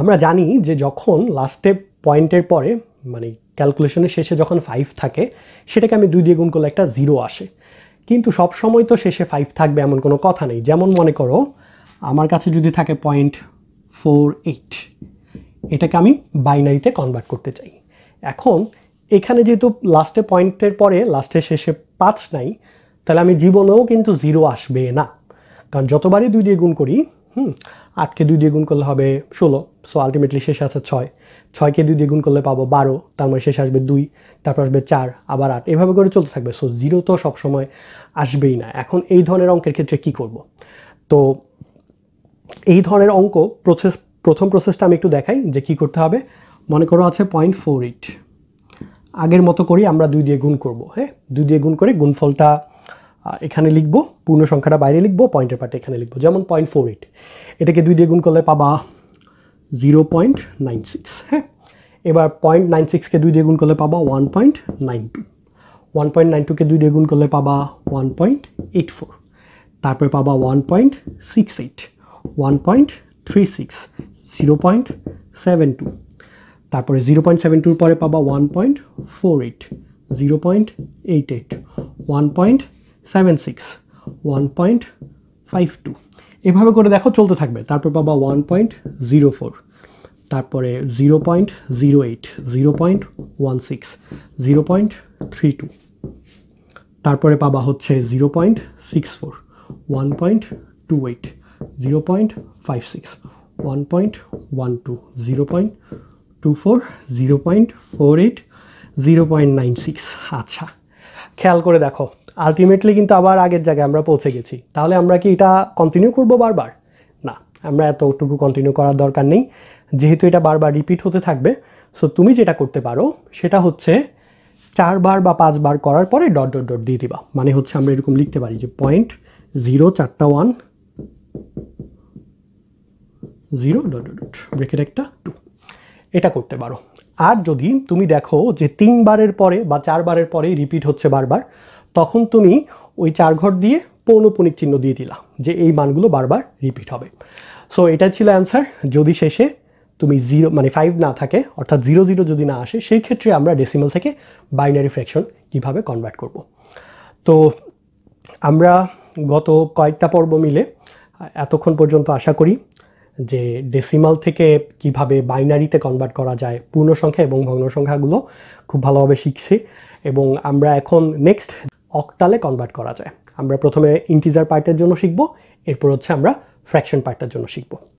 আমরা জানি যে যখন লাস্টে পয়েন্টের পরে মানে ক্যালকুলেশনের শেষে যখন ফাইভ থাকে সেটাকে আমি দুই দিয়ে গুণ করলে একটা জিরো আসে কিন্তু সব সময় তো শেষে ফাইভ থাকবে এমন কোনো কথা নেই যেমন মনে করো আমার কাছে যদি থাকে পয়েন্ট ফোর এইট এটাকে আমি বাইনারিতে কনভার্ট করতে চাই এখন এখানে যেহেতু লাস্টে পয়েন্টের পরে লাস্টে শেষে পাঁচ নাই তাহলে আমি জীবনেও কিন্তু জিরো আসবে না কারণ যতবারই দুই দিয়ে গুণ করি হুম আটকে দুই দিয়ে গুণ করলে হবে ষোলো সো আলটিমেটলি শেষে আছে ছয় ছয়কে দুই দিয়ে গুণ করলে পাবো বারো তার মধ্যে মানে শেষে আসবে দুই তারপর আসবে চার আবার আট এভাবে করে চলতে থাকবে সো জিরো তো সবসময় আসবেই না এখন এই ধরনের অঙ্কের ক্ষেত্রে কি করব। তো এই ধরনের অঙ্ক প্রসেস প্রথম প্রসেসটা আমি একটু দেখাই যে কি করতে হবে মনে করো আছে পয়েন্ট ফোর এইট আগের মতো করি আমরা দুই দিয়ে গুণ করব হ্যাঁ দুই দিয়ে গুণ করে গুণফলটা এখানে লিখব পূর্ণ সংখ্যাটা বাইরে লিখব পয়েন্টের পার্টে এখানে লিখব যেমন পয়েন্ট ফোর এইট এটাকে দুই দিয়ে গুণ করলে পাবা জিরো পয়েন্ট নাইন সিক্স হ্যাঁ এবার পয়েন্ট নাইন সিক্সকে দুই দিয়ে গুণ করলে পাবা one point nine two one point nine টুকে দুই দিয়ে গুণ করলে পাবা ওয়ান পয়েন্ট এইট ফোর তারপরে পাবা one point six eight one point three six zero point seven two তারপরে জিরো পয়েন্ট সেভেন টুর পরে পাবা one point four eight zero point eight eight one point seven six one point five two এভাবে করে দেখো চলতে থাকবে তারপর পাবা ওয়ান পয়েন্ট জিরো ফোর তারপরে zero point zero eight zero point one six zero point three two তারপরে পাবা হচ্ছে zero point six four one point two eight zero point five six one point one two zero point two four zero point four eight zero point nine six আচ্ছা খেয়াল করে দেখো ultimately কিন্তু আবার আগের জায়গায় আমরা পৌঁছে গেছি তাহলে আমরা কি এটা কন্টিনিউ করব বারবার না আমরা এতটুকু কন্টিনিউ করার দরকার নেই যেহেতু এটা বারবার রিপিট হতে থাকবে সো তুমি যেটা করতে পারো সেটা হচ্ছে চারবার বা পাঁচবার করার পরে ডট ডট ডট দিয়ে দিবা মানে হচ্ছে আমরা এরকম লিখতে পারি যে পয়েন্ট জিরো চারটা one zero dot dot bracket একটা টু এটা করতে পারো আর যদি তুমি দেখো যে তিনবারের পরে বা চারবারের পরে রিপিট হচ্ছে বারবার তখন তুমি ওই চার ঘর দিয়ে পৌনপণিক চিহ্ন দিয়ে দিলা যে এই মানগুলো বারবার রিপিট হবে সো এটা ছিল অ্যান্সার যদি শেষে তুমি জিরো মানে ফাইভ না থাকে অর্থাৎ জিরো জিরো যদি না আসে সেই ক্ষেত্রে আমরা ডেসিমাল থেকে বাইনারি ফ্র্যাকশন কিভাবে কনভার্ট করব তো আমরা গত কয়েকটা পর্ব মিলে এতক্ষণ পর্যন্ত আশা করি যে ডেসিমাল থেকে কিভাবে বাইনারিতে কনভার্ট করা যায় পূর্ণ সংখ্যা এবং ভগ্ন সংখ্যাগুলো খুব ভালোভাবে শিখছি এবং আমরা এখন নেক্সট অকটালে কনভার্ট করা যায় আমরা প্রথমে ইন্টিজার পার্টের জন্য শিখব এরপর হচ্ছে আমরা ফ্র্যাকশন পার্টটার জন্য শিখবো